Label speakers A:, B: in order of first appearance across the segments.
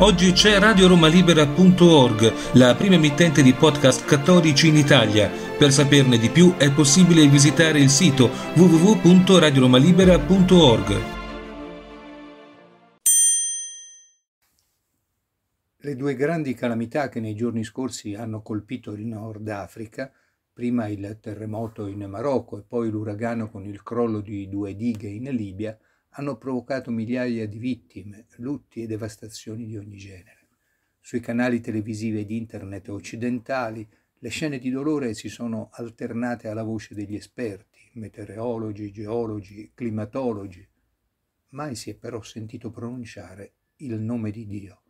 A: Oggi c'è radioromalibera.org, la prima emittente di podcast cattolici in Italia. Per saperne di più è possibile visitare il sito www.radioromalibera.org. Le due grandi calamità che nei giorni scorsi hanno colpito il Nord Africa, prima il terremoto in Marocco e poi l'uragano con il crollo di due dighe in Libia, hanno provocato migliaia di vittime, lutti e devastazioni di ogni genere. Sui canali televisivi ed internet occidentali le scene di dolore si sono alternate alla voce degli esperti, meteorologi, geologi, climatologi. Mai si è però sentito pronunciare il nome di Dio.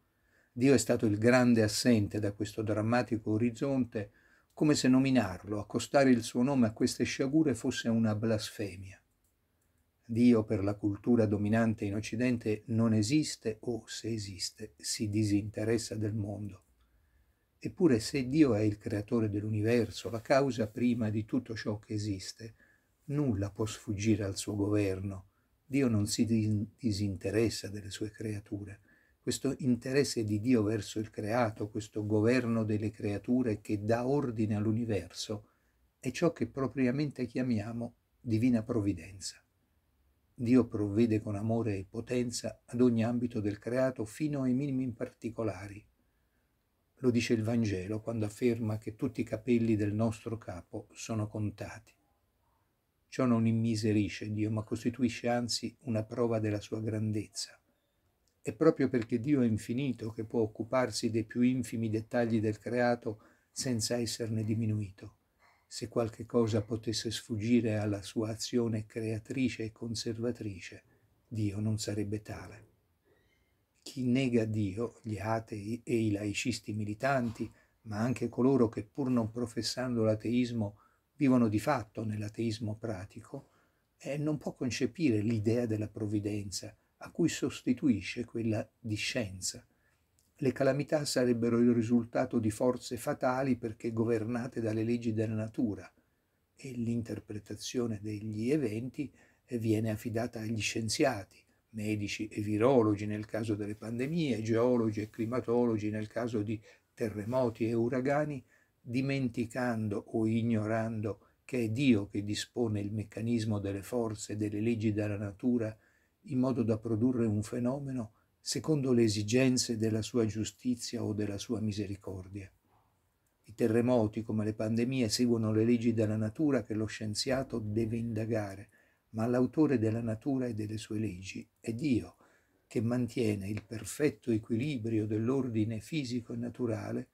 A: Dio è stato il grande assente da questo drammatico orizzonte, come se nominarlo, accostare il suo nome a queste sciagure fosse una blasfemia. Dio per la cultura dominante in Occidente non esiste o, se esiste, si disinteressa del mondo. Eppure se Dio è il creatore dell'universo, la causa prima di tutto ciò che esiste, nulla può sfuggire al suo governo. Dio non si disinteressa delle sue creature. Questo interesse di Dio verso il creato, questo governo delle creature che dà ordine all'universo, è ciò che propriamente chiamiamo divina provvidenza. Dio provvede con amore e potenza ad ogni ambito del creato fino ai minimi particolari. Lo dice il Vangelo quando afferma che tutti i capelli del nostro capo sono contati. Ciò non immiserisce Dio, ma costituisce anzi una prova della sua grandezza. È proprio perché Dio è infinito che può occuparsi dei più infimi dettagli del creato senza esserne diminuito se qualche cosa potesse sfuggire alla sua azione creatrice e conservatrice, Dio non sarebbe tale. Chi nega Dio, gli atei e i laicisti militanti, ma anche coloro che pur non professando l'ateismo vivono di fatto nell'ateismo pratico, eh, non può concepire l'idea della provvidenza, a cui sostituisce quella di scienza le calamità sarebbero il risultato di forze fatali perché governate dalle leggi della natura e l'interpretazione degli eventi viene affidata agli scienziati, medici e virologi nel caso delle pandemie, geologi e climatologi nel caso di terremoti e uragani, dimenticando o ignorando che è Dio che dispone il meccanismo delle forze e delle leggi della natura in modo da produrre un fenomeno secondo le esigenze della sua giustizia o della sua misericordia. I terremoti, come le pandemie, seguono le leggi della natura che lo scienziato deve indagare, ma l'autore della natura e delle sue leggi è Dio, che mantiene il perfetto equilibrio dell'ordine fisico e naturale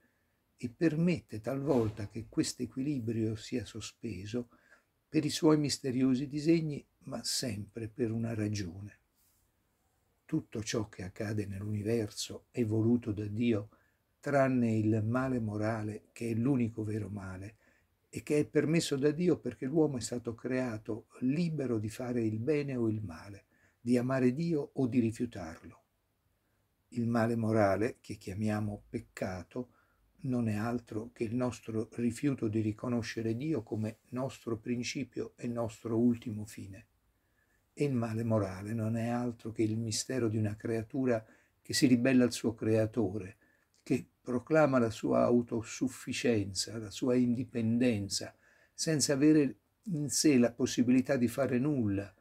A: e permette talvolta che questo equilibrio sia sospeso per i suoi misteriosi disegni, ma sempre per una ragione tutto ciò che accade nell'universo è voluto da Dio, tranne il male morale, che è l'unico vero male, e che è permesso da Dio perché l'uomo è stato creato libero di fare il bene o il male, di amare Dio o di rifiutarlo. Il male morale, che chiamiamo peccato, non è altro che il nostro rifiuto di riconoscere Dio come nostro principio e nostro ultimo fine e il male morale non è altro che il mistero di una creatura che si ribella al suo creatore, che proclama la sua autosufficienza, la sua indipendenza, senza avere in sé la possibilità di fare nulla,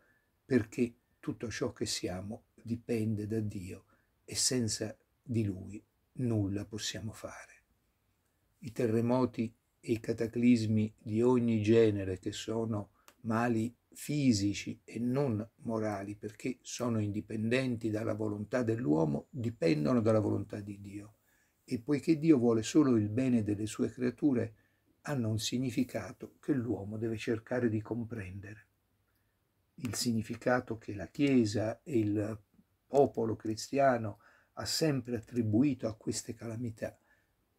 A: perché tutto ciò che siamo dipende da Dio e senza di Lui nulla possiamo fare. I terremoti e i cataclismi di ogni genere che sono mali fisici e non morali, perché sono indipendenti dalla volontà dell'uomo, dipendono dalla volontà di Dio. E poiché Dio vuole solo il bene delle sue creature, hanno un significato che l'uomo deve cercare di comprendere. Il significato che la Chiesa e il popolo cristiano ha sempre attribuito a queste calamità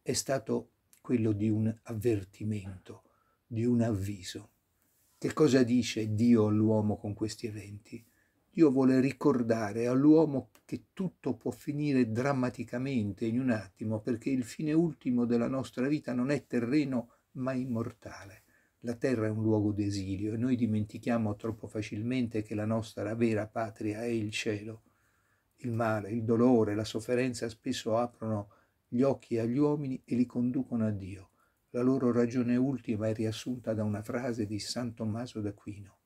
A: è stato quello di un avvertimento, di un avviso. Che cosa dice Dio all'uomo con questi eventi? Dio vuole ricordare all'uomo che tutto può finire drammaticamente in un attimo, perché il fine ultimo della nostra vita non è terreno ma immortale. La terra è un luogo d'esilio e noi dimentichiamo troppo facilmente che la nostra vera patria è il cielo. Il male, il dolore, la sofferenza spesso aprono gli occhi agli uomini e li conducono a Dio. La loro ragione ultima è riassunta da una frase di San Tommaso d'Aquino.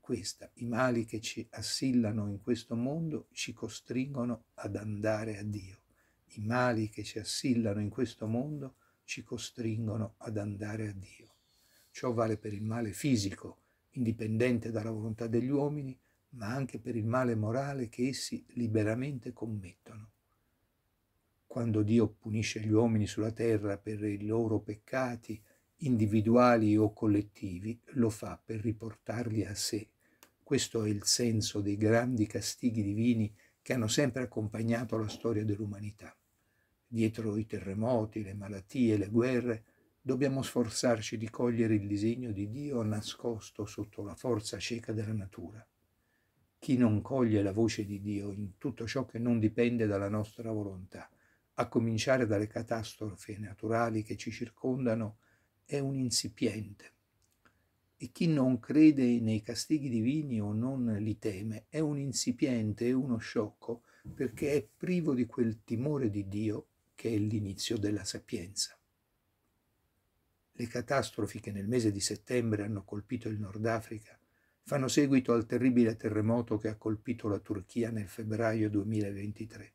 A: Questa, i mali che ci assillano in questo mondo ci costringono ad andare a Dio. I mali che ci assillano in questo mondo ci costringono ad andare a Dio. Ciò vale per il male fisico, indipendente dalla volontà degli uomini, ma anche per il male morale che essi liberamente commettono quando Dio punisce gli uomini sulla terra per i loro peccati individuali o collettivi, lo fa per riportarli a sé. Questo è il senso dei grandi castighi divini che hanno sempre accompagnato la storia dell'umanità. Dietro i terremoti, le malattie, le guerre, dobbiamo sforzarci di cogliere il disegno di Dio nascosto sotto la forza cieca della natura. Chi non coglie la voce di Dio in tutto ciò che non dipende dalla nostra volontà, a cominciare dalle catastrofi naturali che ci circondano, è un insipiente. E chi non crede nei castighi divini o non li teme è un insipiente, è uno sciocco, perché è privo di quel timore di Dio che è l'inizio della sapienza. Le catastrofi che nel mese di settembre hanno colpito il Nord Africa fanno seguito al terribile terremoto che ha colpito la Turchia nel febbraio 2023.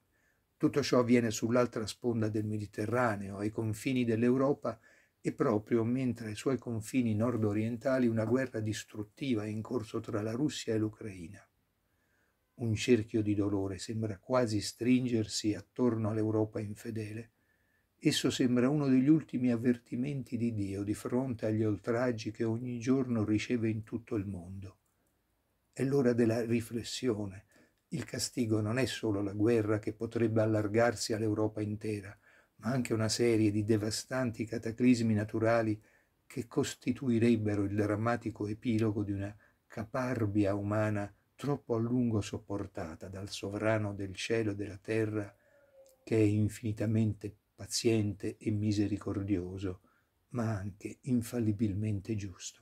A: Tutto ciò avviene sull'altra sponda del Mediterraneo, ai confini dell'Europa, e proprio mentre ai suoi confini nord-orientali una guerra distruttiva è in corso tra la Russia e l'Ucraina. Un cerchio di dolore sembra quasi stringersi attorno all'Europa infedele. Esso sembra uno degli ultimi avvertimenti di Dio di fronte agli oltraggi che ogni giorno riceve in tutto il mondo. È l'ora della riflessione, il castigo non è solo la guerra che potrebbe allargarsi all'Europa intera, ma anche una serie di devastanti cataclismi naturali che costituirebbero il drammatico epilogo di una caparbia umana troppo a lungo sopportata dal sovrano del cielo e della terra che è infinitamente paziente e misericordioso, ma anche infallibilmente giusto.